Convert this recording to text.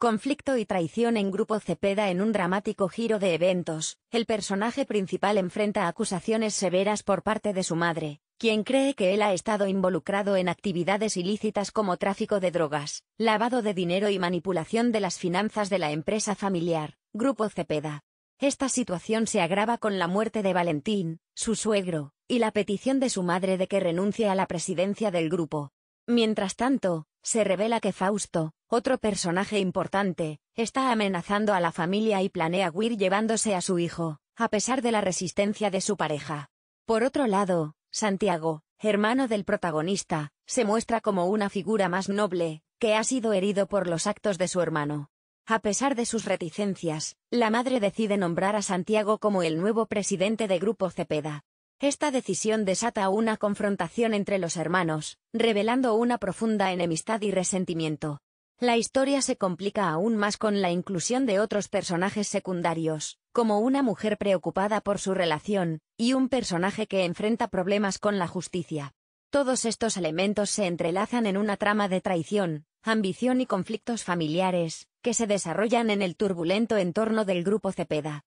Conflicto y traición en Grupo Cepeda en un dramático giro de eventos, el personaje principal enfrenta acusaciones severas por parte de su madre, quien cree que él ha estado involucrado en actividades ilícitas como tráfico de drogas, lavado de dinero y manipulación de las finanzas de la empresa familiar, Grupo Cepeda. Esta situación se agrava con la muerte de Valentín, su suegro, y la petición de su madre de que renuncie a la presidencia del grupo. Mientras tanto, se revela que Fausto, otro personaje importante, está amenazando a la familia y planea huir llevándose a su hijo, a pesar de la resistencia de su pareja. Por otro lado, Santiago, hermano del protagonista, se muestra como una figura más noble, que ha sido herido por los actos de su hermano. A pesar de sus reticencias, la madre decide nombrar a Santiago como el nuevo presidente de Grupo Cepeda. Esta decisión desata una confrontación entre los hermanos, revelando una profunda enemistad y resentimiento. La historia se complica aún más con la inclusión de otros personajes secundarios, como una mujer preocupada por su relación, y un personaje que enfrenta problemas con la justicia. Todos estos elementos se entrelazan en una trama de traición, ambición y conflictos familiares, que se desarrollan en el turbulento entorno del grupo Cepeda.